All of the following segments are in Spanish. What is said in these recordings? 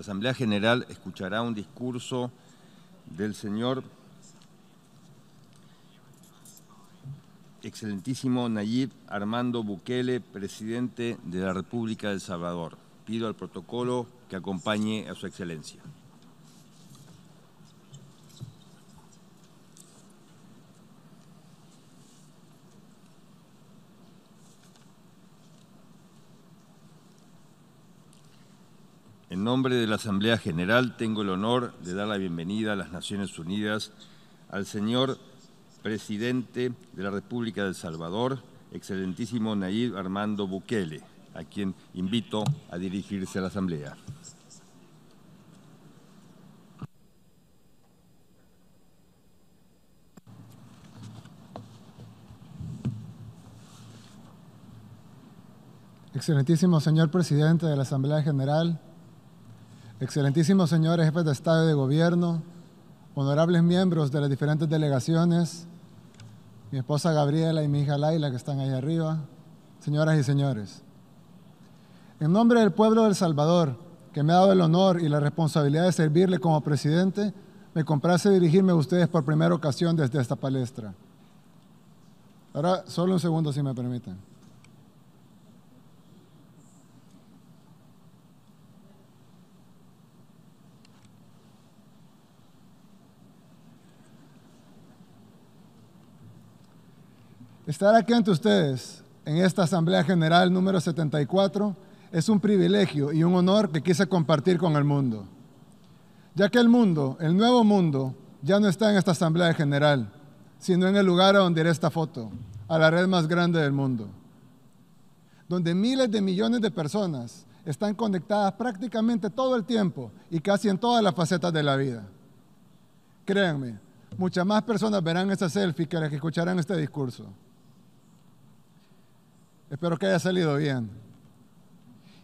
La Asamblea General escuchará un discurso del señor excelentísimo Nayib Armando Bukele, presidente de la República del Salvador. Pido al protocolo que acompañe a su excelencia. En nombre de la Asamblea General tengo el honor de dar la bienvenida a las Naciones Unidas al señor presidente de la República del Salvador, excelentísimo Nayib Armando Bukele, a quien invito a dirigirse a la Asamblea. Excelentísimo señor presidente de la Asamblea General, Excelentísimos señores jefes de Estado y de Gobierno, honorables miembros de las diferentes delegaciones, mi esposa Gabriela y mi hija Laila que están ahí arriba, señoras y señores. En nombre del pueblo del Salvador, que me ha dado el honor y la responsabilidad de servirle como presidente, me complace dirigirme a ustedes por primera ocasión desde esta palestra. Ahora, solo un segundo si me permiten. Estar aquí ante ustedes en esta Asamblea General número 74 es un privilegio y un honor que quise compartir con el mundo. Ya que el mundo, el nuevo mundo, ya no está en esta Asamblea General, sino en el lugar a donde iré esta foto, a la red más grande del mundo, donde miles de millones de personas están conectadas prácticamente todo el tiempo y casi en todas las facetas de la vida. Créanme, muchas más personas verán esta selfie que las que escucharán este discurso. Espero que haya salido bien.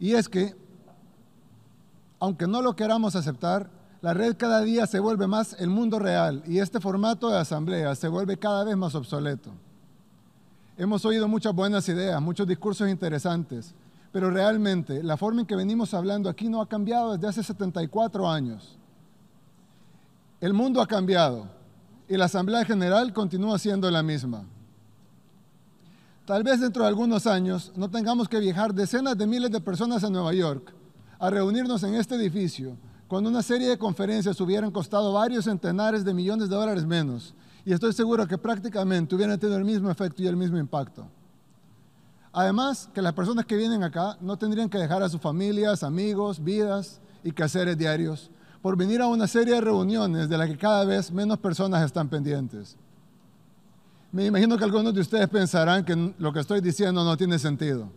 Y es que, aunque no lo queramos aceptar, la red cada día se vuelve más el mundo real y este formato de asamblea se vuelve cada vez más obsoleto. Hemos oído muchas buenas ideas, muchos discursos interesantes, pero realmente la forma en que venimos hablando aquí no ha cambiado desde hace 74 años. El mundo ha cambiado y la Asamblea General continúa siendo la misma. Tal vez dentro de algunos años no tengamos que viajar decenas de miles de personas a Nueva York a reunirnos en este edificio, cuando una serie de conferencias hubieran costado varios centenares de millones de dólares menos. Y estoy seguro que prácticamente hubieran tenido el mismo efecto y el mismo impacto. Además, que las personas que vienen acá no tendrían que dejar a sus familias, amigos, vidas y quehaceres diarios por venir a una serie de reuniones de las que cada vez menos personas están pendientes. Me imagino que algunos de ustedes pensarán que lo que estoy diciendo no tiene sentido.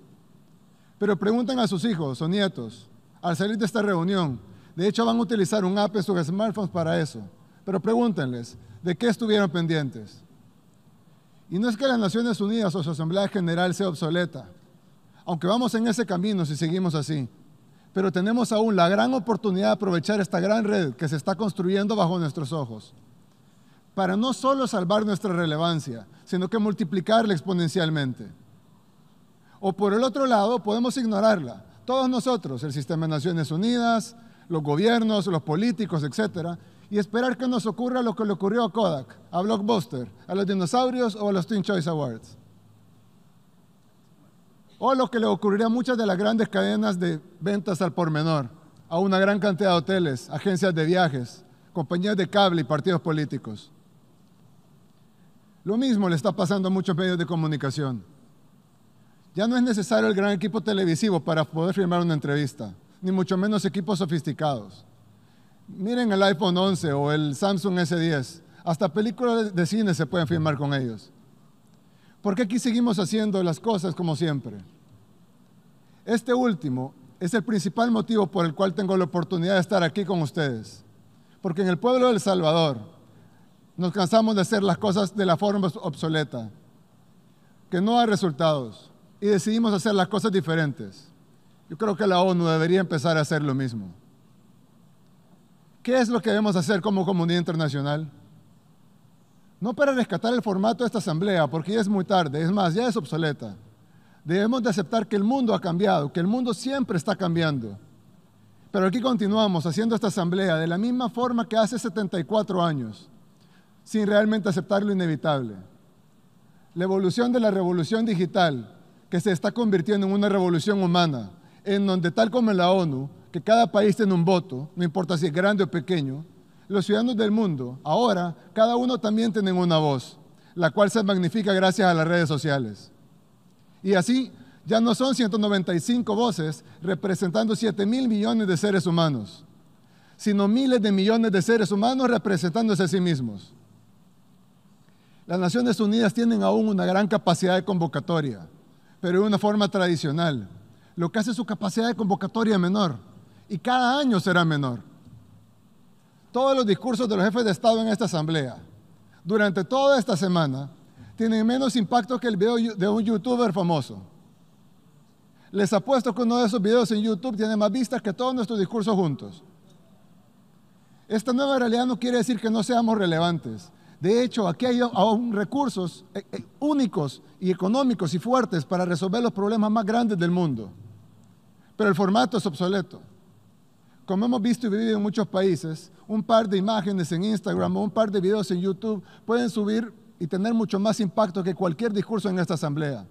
Pero pregunten a sus hijos o nietos, al salir de esta reunión, de hecho van a utilizar un app en sus smartphones para eso, pero pregúntenles, ¿de qué estuvieron pendientes? Y no es que las Naciones Unidas o su Asamblea General sea obsoleta, aunque vamos en ese camino si seguimos así, pero tenemos aún la gran oportunidad de aprovechar esta gran red que se está construyendo bajo nuestros ojos para no solo salvar nuestra relevancia, sino que multiplicarla exponencialmente. O por el otro lado, podemos ignorarla. Todos nosotros, el sistema de Naciones Unidas, los gobiernos, los políticos, etcétera, y esperar que nos ocurra lo que le ocurrió a Kodak, a Blockbuster, a los dinosaurios o a los Teen Choice Awards. O lo que le ocurriría a muchas de las grandes cadenas de ventas al por menor, a una gran cantidad de hoteles, agencias de viajes, compañías de cable y partidos políticos. Lo mismo le está pasando a muchos medios de comunicación. Ya no es necesario el gran equipo televisivo para poder firmar una entrevista, ni mucho menos equipos sofisticados. Miren el iPhone 11 o el Samsung S10. Hasta películas de cine se pueden firmar con ellos. Porque aquí seguimos haciendo las cosas como siempre. Este último es el principal motivo por el cual tengo la oportunidad de estar aquí con ustedes. Porque en el pueblo de El Salvador, nos cansamos de hacer las cosas de la forma obsoleta, que no da resultados, y decidimos hacer las cosas diferentes. Yo creo que la ONU debería empezar a hacer lo mismo. ¿Qué es lo que debemos hacer como comunidad internacional? No para rescatar el formato de esta asamblea, porque ya es muy tarde, es más, ya es obsoleta. Debemos de aceptar que el mundo ha cambiado, que el mundo siempre está cambiando. Pero aquí continuamos haciendo esta asamblea de la misma forma que hace 74 años, sin realmente aceptar lo inevitable. La evolución de la revolución digital, que se está convirtiendo en una revolución humana, en donde tal como en la ONU, que cada país tiene un voto, no importa si es grande o pequeño, los ciudadanos del mundo, ahora, cada uno también tiene una voz, la cual se magnifica gracias a las redes sociales. Y así, ya no son 195 voces representando 7 mil millones de seres humanos, sino miles de millones de seres humanos representándose a sí mismos. Las Naciones Unidas tienen aún una gran capacidad de convocatoria, pero de una forma tradicional. Lo que hace su capacidad de convocatoria menor y cada año será menor. Todos los discursos de los jefes de Estado en esta asamblea durante toda esta semana tienen menos impacto que el video de un youtuber famoso. Les apuesto que uno de esos videos en YouTube tiene más vistas que todos nuestros discursos juntos. Esta nueva realidad no quiere decir que no seamos relevantes, de hecho, aquí hay aún recursos eh, eh, únicos y económicos y fuertes para resolver los problemas más grandes del mundo. Pero el formato es obsoleto. Como hemos visto y vivido en muchos países, un par de imágenes en Instagram o un par de videos en YouTube pueden subir y tener mucho más impacto que cualquier discurso en esta asamblea,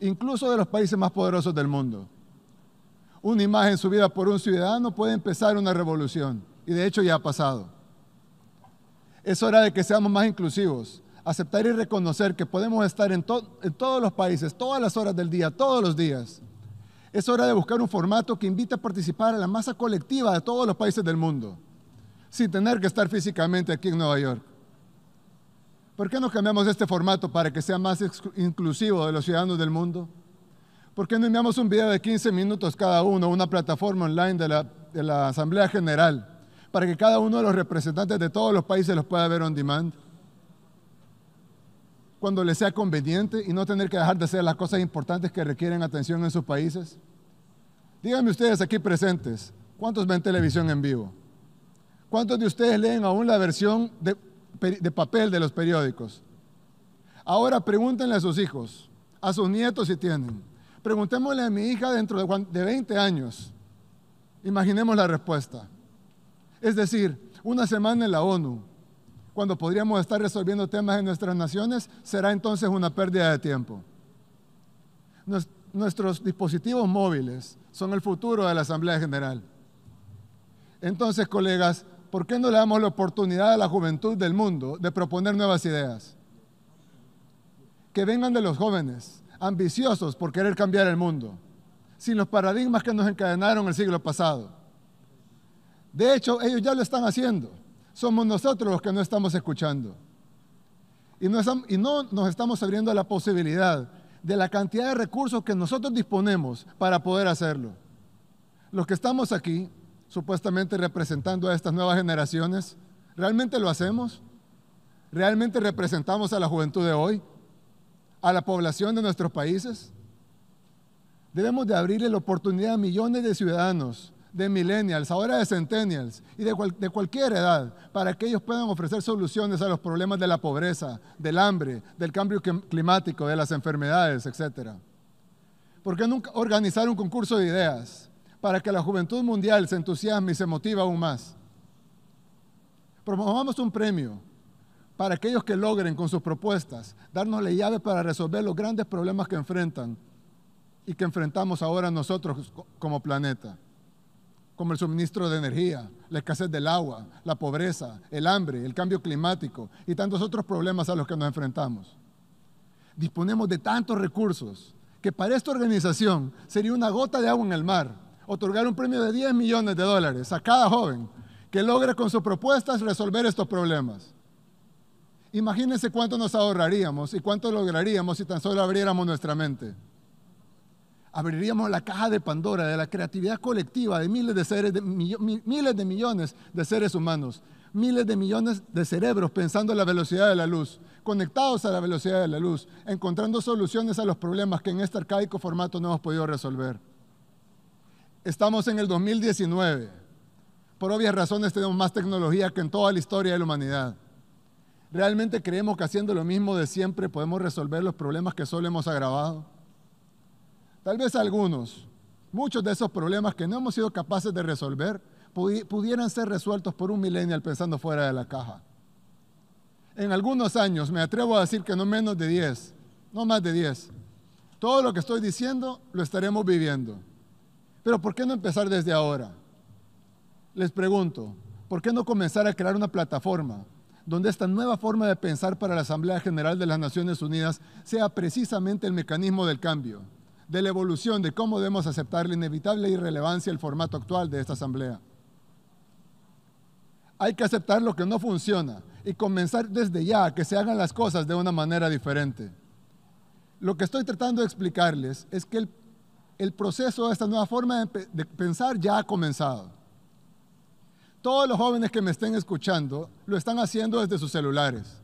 incluso de los países más poderosos del mundo. Una imagen subida por un ciudadano puede empezar una revolución, y de hecho ya ha pasado. Es hora de que seamos más inclusivos, aceptar y reconocer que podemos estar en, todos los países, todas las horas del día, todos los días. Es hora de buscar un formato que invite a participar a la masa colectiva de todos los países del mundo, sin tener que estar físicamente aquí en Nueva York. ¿Por qué no cambiamos este formato para que sea más inclusivo de los ciudadanos del mundo? ¿Por qué no enviamos un video de 15 minutos cada uno a una plataforma online de la Asamblea General? para que cada uno de los representantes de todos los países los pueda ver on demand. Cuando les sea conveniente y no tener que dejar de hacer las cosas importantes que requieren atención en sus países. Díganme ustedes aquí presentes, ¿cuántos ven televisión en vivo? ¿Cuántos de ustedes leen aún la versión de, de papel de los periódicos? Ahora pregúntenle a sus hijos, a sus nietos si tienen. Preguntémosle a mi hija dentro de 20 años. Imaginemos la respuesta. Es decir, una semana en la ONU, cuando podríamos estar resolviendo temas en nuestras naciones, será entonces una pérdida de tiempo. nuestros dispositivos móviles son el futuro de la Asamblea General. Entonces, colegas, ¿por qué no le damos la oportunidad a la juventud del mundo de proponer nuevas ideas? Que vengan de los jóvenes, ambiciosos por querer cambiar el mundo, sin los paradigmas que nos encadenaron el siglo pasado. De hecho, ellos ya lo están haciendo. Somos nosotros los que no estamos escuchando. Y no, y no nos estamos abriendo la posibilidad de la cantidad de recursos que nosotros disponemos para poder hacerlo. Los que estamos aquí, supuestamente representando a estas nuevas generaciones, ¿realmente lo hacemos? ¿Realmente representamos a la juventud de hoy? ¿A la población de nuestros países? Debemos de abrirle la oportunidad a millones de ciudadanos de millennials, ahora de centennials y de, cualquier edad, para que ellos puedan ofrecer soluciones a los problemas de la pobreza, del hambre, del cambio climático, de las enfermedades, etc. ¿Por qué nunca organizar un concurso de ideas para que la juventud mundial se entusiasme y se motive aún más? Promovamos un premio para aquellos que logren con sus propuestas darnos la llave para resolver los grandes problemas que enfrentan y que enfrentamos ahora nosotros como planeta como el suministro de energía, la escasez del agua, la pobreza, el hambre, el cambio climático y tantos otros problemas a los que nos enfrentamos. Disponemos de tantos recursos que para esta organización sería una gota de agua en el mar otorgar un premio de 10 millones de dólares a cada joven que logre con sus propuestas resolver estos problemas. Imagínense cuánto nos ahorraríamos y cuánto lograríamos si tan solo abriéramos nuestra mente abriríamos la caja de Pandora de la creatividad colectiva de miles de, seres millones de seres humanos, miles de millones de cerebros pensando en la velocidad de la luz, conectados a la velocidad de la luz, encontrando soluciones a los problemas que en este arcaico formato no hemos podido resolver. Estamos en el 2019. Por obvias razones tenemos más tecnología que en toda la historia de la humanidad. ¿Realmente creemos que haciendo lo mismo de siempre podemos resolver los problemas que solo hemos agravado? Tal vez algunos, muchos de esos problemas que no hemos sido capaces de resolver, pudieran ser resueltos por un millennial pensando fuera de la caja. En algunos años, me atrevo a decir que no menos de 10, no más de 10, todo lo que estoy diciendo lo estaremos viviendo. Pero ¿por qué no empezar desde ahora? Les pregunto, ¿por qué no comenzar a crear una plataforma donde esta nueva forma de pensar para la Asamblea General de las Naciones Unidas sea precisamente el mecanismo del cambio? de la evolución, de cómo debemos aceptar la inevitable irrelevancia del formato actual de esta asamblea. Hay que aceptar lo que no funciona y comenzar desde ya a que se hagan las cosas de una manera diferente. Lo que estoy tratando de explicarles es que el, proceso de esta nueva forma de pensar ya ha comenzado. Todos los jóvenes que me estén escuchando lo están haciendo desde sus celulares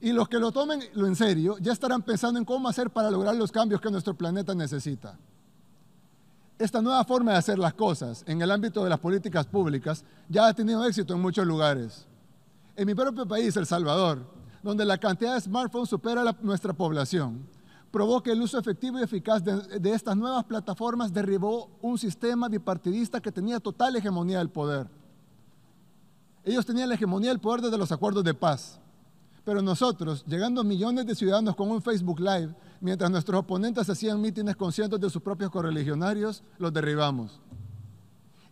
y los que lo tomen lo en serio ya estarán pensando en cómo hacer para lograr los cambios que nuestro planeta necesita. Esta nueva forma de hacer las cosas en el ámbito de las políticas públicas ya ha tenido éxito en muchos lugares. En mi propio país, El Salvador, donde la cantidad de smartphones supera a nuestra población, que el uso efectivo y eficaz de estas nuevas plataformas derribó un sistema bipartidista que tenía total hegemonía del poder. Ellos tenían la hegemonía del poder desde los acuerdos de paz. Pero nosotros, llegando millones de ciudadanos con un Facebook Live, mientras nuestros oponentes hacían mítines con cientos de sus propios correligionarios, los derribamos.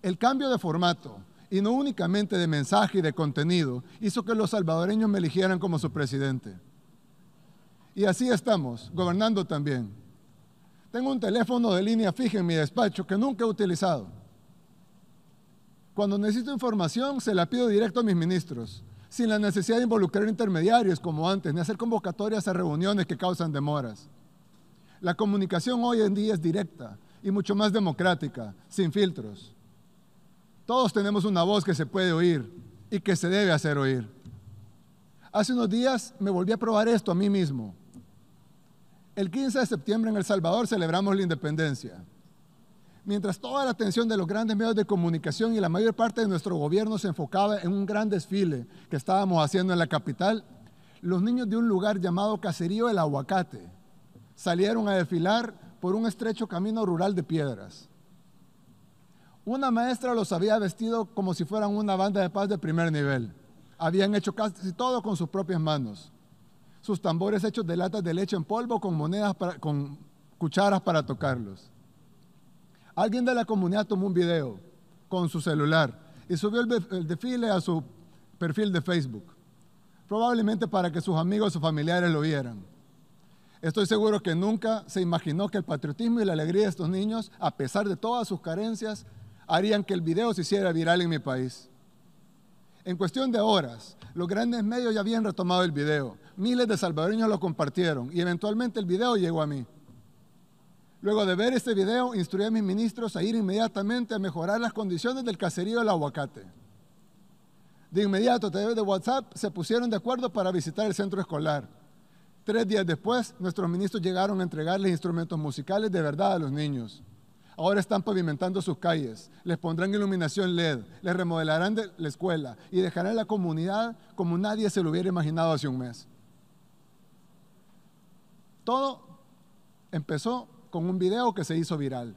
El cambio de formato, y no únicamente de mensaje y de contenido, hizo que los salvadoreños me eligieran como su presidente. Y así estamos, gobernando también. Tengo un teléfono de línea fija en mi despacho que nunca he utilizado. Cuando necesito información, se la pido directo a mis ministros sin la necesidad de involucrar intermediarios como antes, ni hacer convocatorias a reuniones que causan demoras. La comunicación hoy en día es directa y mucho más democrática, sin filtros. Todos tenemos una voz que se puede oír y que se debe hacer oír. Hace unos días me volví a probar esto a mí mismo. El 15 de septiembre en El Salvador celebramos la independencia mientras toda la atención de los grandes medios de comunicación y la mayor parte de nuestro gobierno se enfocaba en un gran desfile que estábamos haciendo en la capital, los niños de un lugar llamado Caserío el Aguacate salieron a desfilar por un estrecho camino rural de piedras. Una maestra los había vestido como si fueran una banda de paz de primer nivel. Habían hecho casi todo con sus propias manos. Sus tambores hechos de latas de leche en polvo con monedas con cucharas para tocarlos. Alguien de la comunidad tomó un video con su celular y subió el, desfile a su perfil de Facebook, probablemente para que sus amigos o familiares lo vieran. Estoy seguro que nunca se imaginó que el patriotismo y la alegría de estos niños, a pesar de todas sus carencias, harían que el video se hiciera viral en mi país. En cuestión de horas, los grandes medios ya habían retomado el video. Miles de salvadoreños lo compartieron y eventualmente el video llegó a mí. Luego de ver este video, instruí a mis ministros a ir inmediatamente a mejorar las condiciones del caserío del aguacate. De inmediato, a través de WhatsApp, se pusieron de acuerdo para visitar el centro escolar. Tres días después, nuestros ministros llegaron a entregarles instrumentos musicales de verdad a los niños. Ahora están pavimentando sus calles, les pondrán iluminación LED, les remodelarán la escuela y dejarán la comunidad como nadie se lo hubiera imaginado hace un mes. Todo empezó con un video que se hizo viral.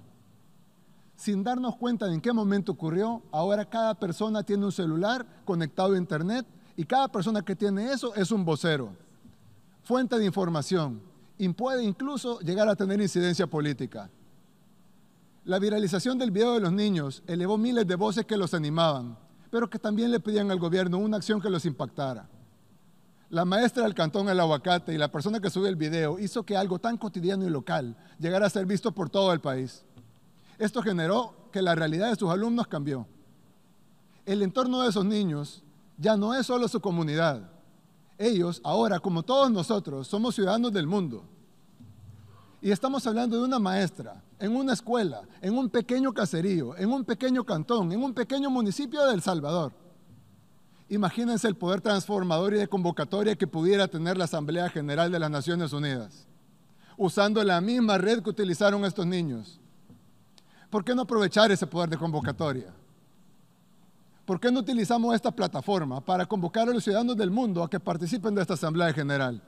Sin darnos cuenta de en qué momento ocurrió, ahora cada persona tiene un celular conectado a Internet y cada persona que tiene eso es un vocero, fuente de información y puede incluso llegar a tener incidencia política. La viralización del video de los niños elevó miles de voces que los animaban, pero que también le pedían al gobierno una acción que los impactara la maestra del cantón El Aguacate y la persona que sube el video hizo que algo tan cotidiano y local llegara a ser visto por todo el país. Esto generó que la realidad de sus alumnos cambió. El entorno de esos niños ya no es solo su comunidad. Ellos ahora, como todos nosotros, somos ciudadanos del mundo. Y estamos hablando de una maestra en una escuela, en un pequeño caserío, en un pequeño cantón, en un pequeño municipio de El Salvador Imagínense el poder transformador y de convocatoria que pudiera tener la Asamblea General de las Naciones Unidas, usando la misma red que utilizaron estos niños. ¿Por qué no aprovechar ese poder de convocatoria? ¿Por qué no utilizamos esta plataforma para convocar a los ciudadanos del mundo a que participen de esta Asamblea General?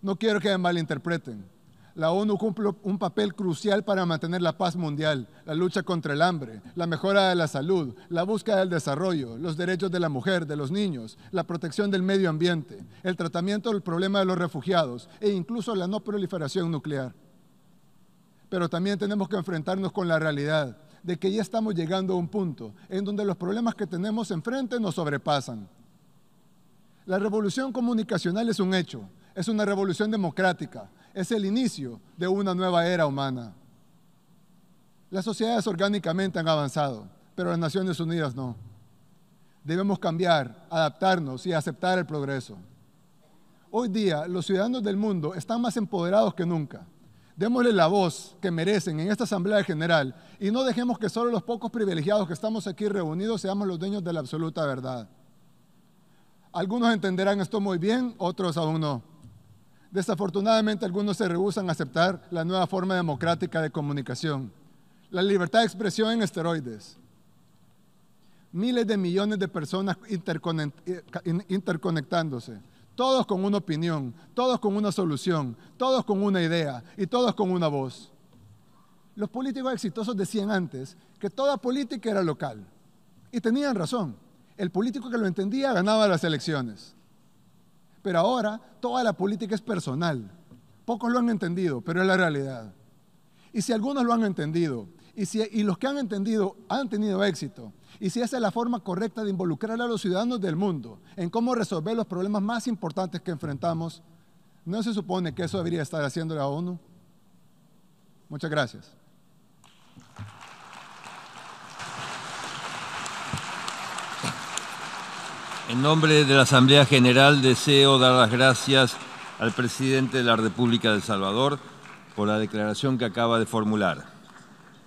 No quiero que me malinterpreten. La ONU cumple un papel crucial para mantener la paz mundial, la lucha contra el hambre, la mejora de la salud, la búsqueda del desarrollo, los derechos de la mujer, de los niños, la protección del medio ambiente, el tratamiento del problema de los refugiados e incluso la no proliferación nuclear. Pero también tenemos que enfrentarnos con la realidad de que ya estamos llegando a un punto en donde los problemas que tenemos enfrente nos sobrepasan. La revolución comunicacional es un hecho, es una revolución democrática, es el inicio de una nueva era humana. Las sociedades orgánicamente han avanzado, pero las Naciones Unidas no. Debemos cambiar, adaptarnos y aceptar el progreso. Hoy día los ciudadanos del mundo están más empoderados que nunca. Démosles la voz que merecen en esta Asamblea General y no dejemos que solo los pocos privilegiados que estamos aquí reunidos seamos los dueños de la absoluta verdad. Algunos entenderán esto muy bien, otros aún no. Desafortunadamente algunos se rehusan a aceptar la nueva forma democrática de comunicación, la libertad de expresión en esteroides. Miles de millones de personas eh, interconectándose, todos con una opinión, todos con una solución, todos con una idea y todos con una voz. Los políticos exitosos decían antes que toda política era local y tenían razón. El político que lo entendía ganaba las elecciones. Pero ahora toda la política es personal. Pocos lo han entendido, pero es la realidad. Y si algunos lo han entendido, y, si, los que han entendido han tenido éxito, y si esa es la forma correcta de involucrar a los ciudadanos del mundo en cómo resolver los problemas más importantes que enfrentamos, ¿no se supone que eso debería estar haciendo la ONU? Muchas gracias. En nombre de la Asamblea General deseo dar las gracias al presidente de la República de El Salvador por la declaración que acaba de formular.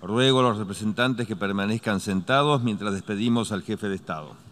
Ruego a los representantes que permanezcan sentados mientras despedimos al jefe de Estado.